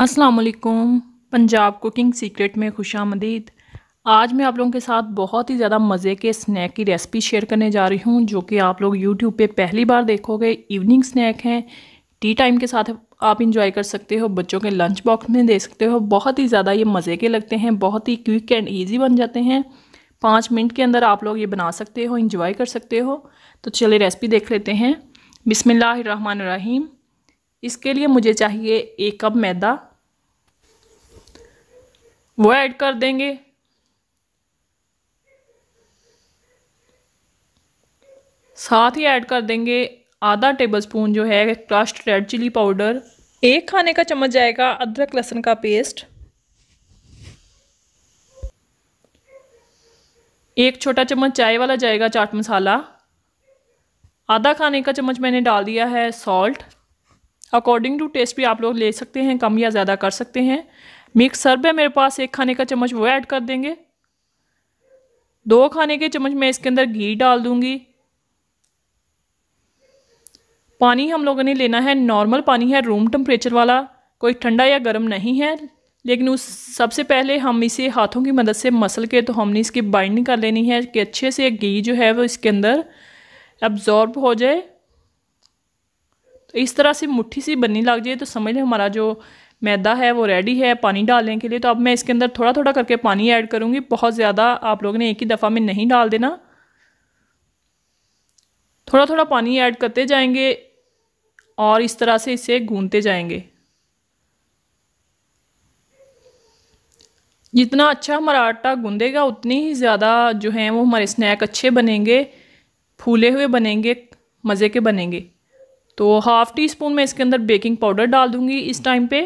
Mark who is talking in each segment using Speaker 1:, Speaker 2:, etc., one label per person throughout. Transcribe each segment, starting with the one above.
Speaker 1: असलकुम Punjab cooking secret में खुश आमदीद आज मैं आप लोगों के साथ बहुत ही ज़्यादा मज़े के स्नैक की रेसिपी शेयर करने जा रही हूँ जो कि आप लोग यूट्यूब पे पहली बार देखोगे इवनिंग स्नैक हैं टी टाइम के साथ आप इंजॉय कर सकते हो बच्चों के लंच बॉक्स में दे सकते हो बहुत ही ज़्यादा ये मज़े के लगते हैं बहुत ही क्विक एंड ईजी बन जाते हैं पाँच मिनट के अंदर आप लोग ये बना सकते हो इंजॉय कर सकते हो तो चलिए रेसिपी देख लेते हैं बिसमिल्लर इसके लिए मुझे चाहिए एक कप मैदा वो ऐड कर देंगे साथ ही ऐड कर देंगे आधा टेबलस्पून जो है क्रश्ड रेड चिली पाउडर एक खाने का चम्मच जाएगा अदरक लहसुन का पेस्ट एक छोटा चम्मच चाय वाला जाएगा चाट मसाला आधा खाने का चम्मच मैंने डाल दिया है सॉल्ट अकॉर्डिंग टू टेस्ट भी आप लोग ले सकते हैं कम या ज़्यादा कर सकते हैं मिक्स सर्ब है मेरे पास एक खाने का चम्मच वो ऐड कर देंगे दो खाने के चम्मच मैं इसके अंदर घी डाल दूंगी पानी हम लोगों ने लेना है नॉर्मल पानी है रूम टेम्परेचर वाला कोई ठंडा या गर्म नहीं है लेकिन उस सबसे पहले हम इसे हाथों की मदद से मसल के तो हमने इसकी बाइंडिंग कर लेनी है कि अच्छे से घी जो है वो इसके अंदर एब्ज़ॉर्ब हो जाए तो इस तरह से मुट्ठी सी बननी लग जाए तो समझ लें हमारा जो मैदा है वो रेडी है पानी डालने के लिए तो अब मैं इसके अंदर थोड़ा थोड़ा करके पानी ऐड करूँगी बहुत ज़्यादा आप लोगों ने एक ही दफ़ा में नहीं डाल देना थोड़ा थोड़ा पानी ऐड करते जाएंगे और इस तरह से इसे गूंदते जाएंगे जितना अच्छा हमारा आटा गूंदेगा उतनी ही ज़्यादा जो है वो हमारे स्नैक अच्छे बनेंगे फूले हुए बनेंगे मज़े के बनेंगे तो हाफ़ टी स्पून मैं इसके अंदर बेकिंग पाउडर डाल दूँगी इस टाइम पे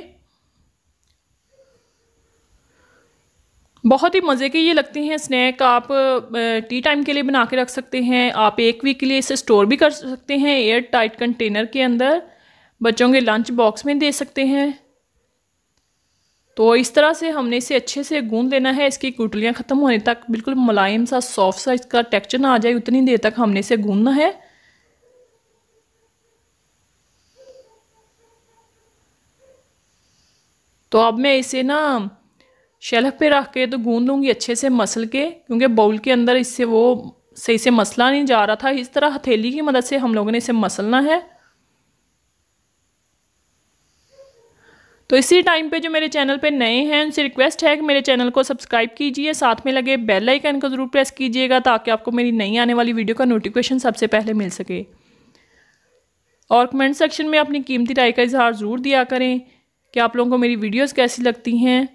Speaker 1: बहुत ही मज़े के ये लगते हैं स्नैक आप टी टाइम के लिए बना के रख सकते हैं आप एक वीक के लिए इसे स्टोर भी कर सकते हैं एयर टाइट कंटेनर के अंदर बच्चों के लंच बॉक्स में दे सकते हैं तो इस तरह से हमने इसे अच्छे से गूंद लेना है इसकी गुटलियाँ ख़त्म होने तक बिल्कुल मुलायम सा सॉफ्ट सा इसका टेक्चर ना आ जाए उतनी देर तक हमने इसे गूंदना है तो अब मैं इसे ना शेल्फ पे रख के तो गूंद लूँगी अच्छे से मसल के क्योंकि बाउल के अंदर इससे वो सही से मसला नहीं जा रहा था इस तरह हथेली की मदद से हम लोगों ने इसे मसलना है तो इसी टाइम पे जो मेरे चैनल पे नए हैं उनसे रिक्वेस्ट है कि मेरे चैनल को सब्सक्राइब कीजिए साथ में लगे बेल आइकन को ज़रूर प्रेस कीजिएगा ताकि आपको मेरी नई आने वाली वीडियो का नोटिफिकेशन सबसे पहले मिल सके और कमेंट सेक्शन में अपनी कीमती राय का इजहार ज़रूर दिया करें कि आप लोगों को मेरी वीडियोस कैसी लगती हैं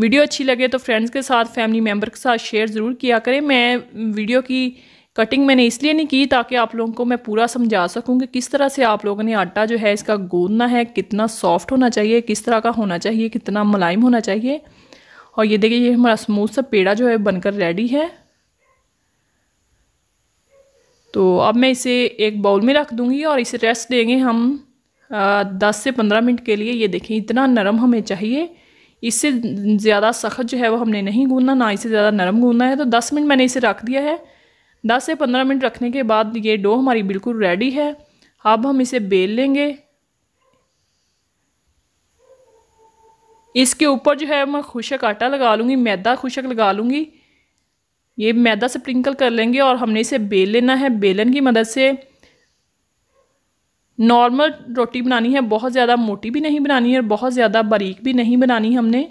Speaker 1: वीडियो अच्छी लगे तो फ्रेंड्स के साथ फैमिली मेम्बर के साथ शेयर ज़रूर किया करें मैं वीडियो की कटिंग मैंने इसलिए नहीं की ताकि आप लोगों को मैं पूरा समझा सकूं कि किस तरह से आप लोगों ने आटा जो है इसका गूंदना है कितना सॉफ्ट होना चाहिए किस तरह का होना चाहिए कितना मुलायम होना चाहिए और ये देखिए ये हमारा स्मूथ सा पेड़ा जो है बनकर रेडी है तो अब मैं इसे एक बाउल में रख दूँगी और इसे रेस्ट देंगे हम दस से पंद्रह मिनट के लिए ये देखें इतना नरम हमें चाहिए इससे ज़्यादा सख्त जो है वो हमने नहीं गूँना ना इससे ज़्यादा नरम गूँना है तो दस मिनट मैंने इसे रख दिया है दस से पंद्रह मिनट रखने के बाद ये डो हमारी बिल्कुल रेडी है अब हम इसे बेल लेंगे इसके ऊपर जो है मैं खुशक आटा लगा लूँगी मैदा खुशक लगा लूँगी ये मैदा स्प्रिंकल कर लेंगे और हमने इसे बेल लेना है बेलन की मदद से नॉर्मल रोटी बनानी है बहुत ज़्यादा मोटी भी नहीं बनानी है और बहुत ज़्यादा बारीक भी नहीं बनानी हमने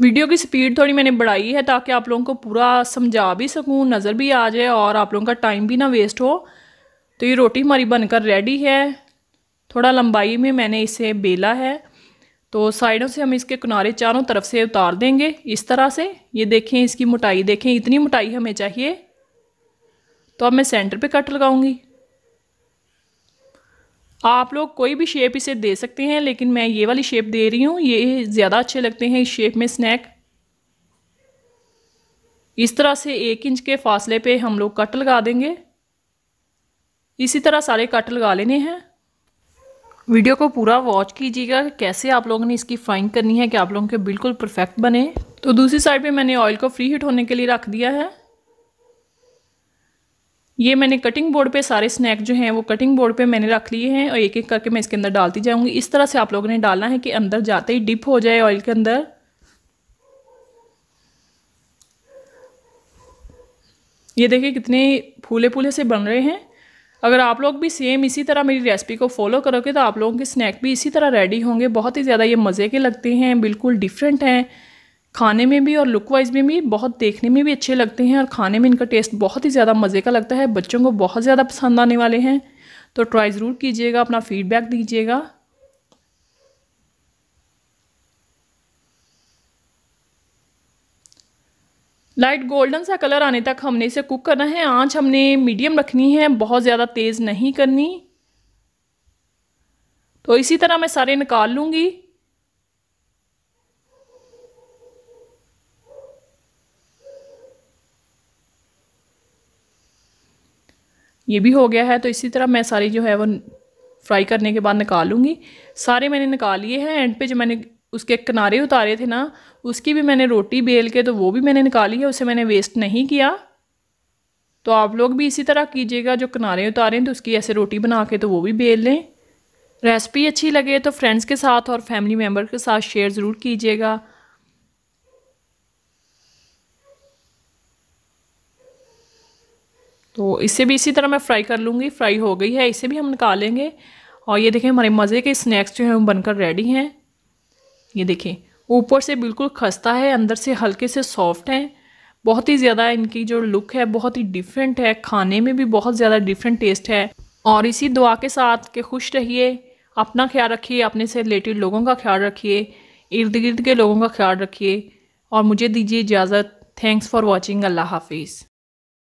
Speaker 1: वीडियो की स्पीड थोड़ी मैंने बढ़ाई है ताकि आप लोगों को पूरा समझा भी सकूं नज़र भी आ जाए और आप लोगों का टाइम भी ना वेस्ट हो तो ये रोटी हमारी बनकर रेडी है थोड़ा लंबाई में मैंने इसे बेला है तो साइडों से हम इसके किनारे चारों तरफ से उतार देंगे इस तरह से ये देखें इसकी मोटाई देखें इतनी मोटाई हमें चाहिए तो अब मैं सेंटर पे कट लगाऊंगी आप लोग कोई भी शेप इसे दे सकते हैं लेकिन मैं ये वाली शेप दे रही हूँ ये ज़्यादा अच्छे लगते हैं इस शेप में स्नैक इस तरह से एक इंच के फासले पे हम लोग कट लगा देंगे इसी तरह सारे कट लगा लेने हैं वीडियो को पूरा वॉच कीजिएगा कैसे आप लोगों ने इसकी फाइन करनी है कि आप लोगों के बिल्कुल परफेक्ट बने तो दूसरी साइड पे मैंने ऑयल को फ्री हीट होने के लिए रख दिया है ये मैंने कटिंग बोर्ड पे सारे स्नैक जो हैं वो कटिंग बोर्ड पे मैंने रख लिए हैं और एक एक करके मैं इसके अंदर डालती जाऊँगी इस तरह से आप लोगों ने डालना है कि अंदर जाते ही डिप हो जाए ऑयल के अंदर ये देखिए कितने फूले फूले से बन रहे हैं अगर आप लोग भी सेम इसी तरह मेरी रेसिपी को फॉलो करोगे तो आप लोगों के स्नैक भी इसी तरह रेडी होंगे बहुत ही ज़्यादा ये मज़े के लगते हैं बिल्कुल डिफरेंट हैं खाने में भी और लुक वाइज में भी बहुत देखने में भी अच्छे लगते हैं और खाने में इनका टेस्ट बहुत ही ज़्यादा मज़े का लगता है बच्चों को बहुत ज़्यादा पसंद आने वाले हैं तो ट्राई ज़रूर कीजिएगा अपना फीडबैक दीजिएगा लाइट गोल्डन सा कलर आने तक हमने इसे कुक करना है आंच हमने मीडियम रखनी है बहुत ज़्यादा तेज़ नहीं करनी तो इसी तरह मैं सारे निकाल लूँगी ये भी हो गया है तो इसी तरह मैं सारी जो है वो फ्राई करने के बाद निकालूंगी सारे मैंने निकाल लिए हैं एंड पे जो मैंने उसके किनारे उतारे थे ना उसकी भी मैंने रोटी बेल के तो वो भी मैंने निकाली है उसे मैंने वेस्ट नहीं किया तो आप लोग भी इसी तरह कीजिएगा जो किनारे उतारें तो उसकी ऐसे रोटी बना के तो वो भी बेल लें रेसिपी अच्छी लगे तो फ्रेंड्स के साथ और फैमिली मेम्बर के साथ शेयर ज़रूर कीजिएगा तो इसे भी इसी तरह मैं फ्राई कर लूँगी फ्राई हो गई है इसे भी हम निकालेंगे और ये देखें हमारे मज़े के स्नैक्स जो हैं वो बनकर रेडी हैं ये देखें ऊपर से बिल्कुल खस्ता है अंदर से हल्के से सॉफ्ट हैं बहुत ही ज़्यादा इनकी जो लुक है बहुत ही डिफरेंट है खाने में भी बहुत ज़्यादा डिफरेंट टेस्ट है और इसी दुआ के साथ के खुश रहिए अपना ख्याल रखिए अपने से रिलेटेड लोगों का ख्याल रखिए इर्द गिर्द के लोगों का ख्याल रखिए और मुझे दीजिए इजाज़त थैंक्स फॉर वॉचिंग अल्लाह हाफिज़